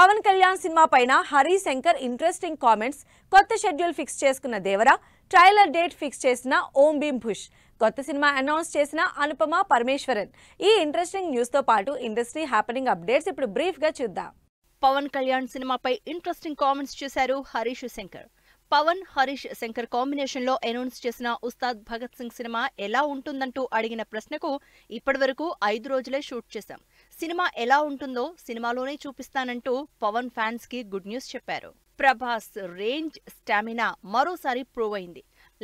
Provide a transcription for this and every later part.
Pawan Kalyan cinema పైన Hari Shankar interesting comments కొత్త schedule fix చేసుకున్న దేవరా ట్రైలర్ డేట్ ఫిక్స్ చేసిన ఓం భీమ్ భుష్ కొత్త సినిమా అనౌన్స్ చేసిన అనుపమ పరమేశ్వరన్ ఈ ఇంట్రెస్టింగ్ న్యూస్ తో పాటు ఇండస్ట్రీ హ్యాపెనింగ్ అప్డేట్స్ ఇప్పుడు బ్రీఫ్ గా చూద్దాం పవన్ కళ్యాణ్ సినిమాపై ఇంట్రెస్టింగ్ కామెంట్స్ చేశారు హరీష్ శంకర్ పవన్ హరీష్ శంకర్ కాంబినేషన్ లో అనౌన్స్ చేసిన ఉస్తాద్ భగత్ సింగ్ సినిమా ఎలా ఉంటుందంటూ అడిగిన ప్రశ్నకు ఇప్పటివరకు ఐదు రోజులే షూట్ చేశాం సినిమా ఎలా ఉంటుందో సినిమాలోనే చూపిస్తానంటూ పవన్ ఫ్యాన్స్ కి గుడ్ న్యూస్ చెప్పారు ప్రభాస్ రేంజ్ స్టామినా మరోసారి ప్రూవ్ అయింది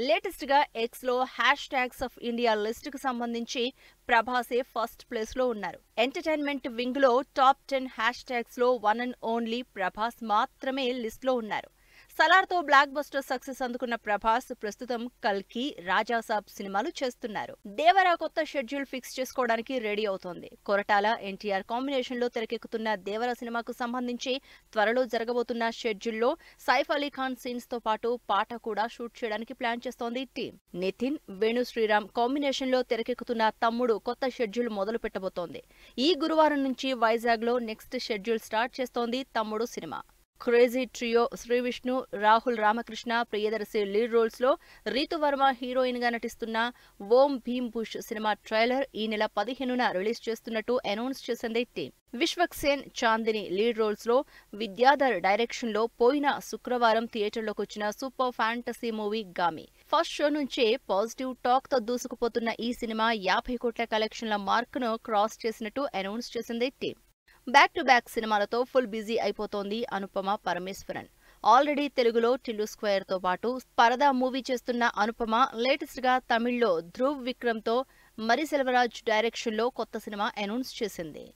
లేటెస్ట్గా ఎక్స్లో హ్యాష్ ట్యాగ్స్ ఆఫ్ ఇండియా కు సంబంధించి ప్రభాసే ఫస్ట్ ప్లేస్లో ఉన్నారు ఎంటర్టైన్మెంట్ లో టాప్ టెన్ హ్యాష్ లో వన్ అండ్ ఓన్లీ ప్రభాస్ మాత్రమే లిస్ట్లో ఉన్నారు సలార్తో బ్లాక్ బస్టర్ సక్సెస్ అందుకున్న ప్రభాస్ ప్రస్తుతం కల్కి రాజాసాబ్ సినిమాలు చేస్తున్నారు దేవరా కొత్త షెడ్యూల్ ఫిక్స్ చేసుకోవడానికి రెడీ అవుతోంది కొరటాల ఎన్టీఆర్ కాంబినేషన్ లో తెరకెక్కుతున్న దేవర సినిమాకు సంబంధించి త్వరలో జరగబోతున్న షెడ్యూల్లో సైఫ్ అలీ ఖాన్ సీన్స్ తో పాటు పాట కూడా షూట్ చేయడానికి ప్లాన్ చేస్తోంది టీం నితిన్ వేణు శ్రీరామ్ కాంబినేషన్ లో తెరకెక్కుతున్న తమ్ముడు కొత్త షెడ్యూల్ మొదలు పెట్టబోతోంది ఈ గురువారం నుంచి వైజాగ్ లో నెక్స్ట్ షెడ్యూల్ స్టార్ట్ చేస్తోంది Thammudu cinema crazy trio Sree Vishnu Rahul Ramakrishna Priyadarshi lead రోల్స్లో రీతు వర్మ హీరోయిన్ గా నటిస్తున్న ఓం భీమ్ బుష్ సినిమా ట్రైలర్ ఈ నెల పదిహేనున రిలీజ్ చేస్తున్నట్టు అనౌన్స్ చేసింది టీం విశ్వక్ సేన్ చాందిని లీడ్ రోల్స్లో విద్యాధర్ డైరెక్షన్ లో పోయిన శుక్రవారం థియేటర్లోకి వచ్చిన super fantasy movie Gaami first show నుంచే పాజిటివ్ టాక్ తో దూసుకుపోతున్న ఈ సినిమా యాభై కోట్ల కలెక్షన్ల ను క్రాస్ చేసినట్టు అనౌన్స్ చేసింది బ్యాక్ టు బ్యాక్ సినిమాలతో ఫుల్ బిజీ అయిపోతోంది అనుపమ పరమేశ్వరన్ ఆల్రెడీ తెలుగులో టిల్లు తో పాటు పరదా మూవీ చేస్తున్న అనుపమ లేటెస్ట్ గా తమిళ్లో ధ్రువ్ విక్రమ్ తో మరి సెల్వరాజ్ లో కొత్త సినిమా అనౌన్స్ చేసింది